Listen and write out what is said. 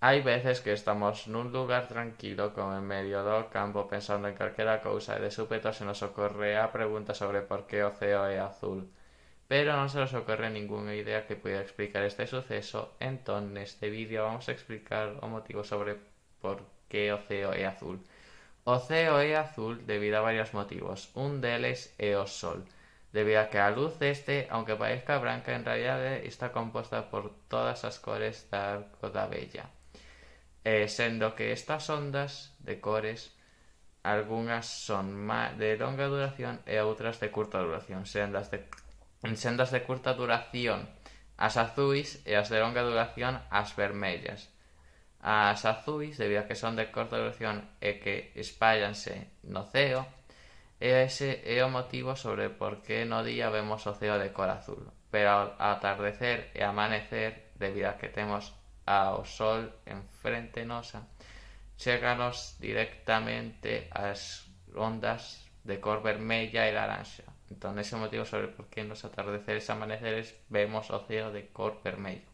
Hay veces que estamos en un lugar tranquilo como en medio del campo pensando en cualquier cosa y de súpeto se nos ocurre a pregunta sobre por qué oceo es azul. Pero no se nos ocurre ninguna idea que pueda explicar este suceso, entonces en este vídeo vamos a explicar un motivo sobre por qué Oceo es azul. Oceo es azul debido a varios motivos, un ellos es el sol debido a que la luz este, aunque parezca blanca, en realidad está compuesta por todas las cores de arco da bella. e sendo que estas ondas de cores algunhas son de longa duración e outras de curta duración, Sendas de sendas de curta duración as azuis e as de longa duración as vermellas. As azuis, debido a que son de curta duración e que espallanse no ceo, e ese é o motivo sobre por que no día vemos o ceo de cor azul, pero ao atardecer e amanecer, debido a que temos o sol enfrente nosa chéganos directamente las ondas de cor vermella y e laranja. Entón, ese motivo sobre por qué en los atardeceres y amaneceres vemos o de cor vermello.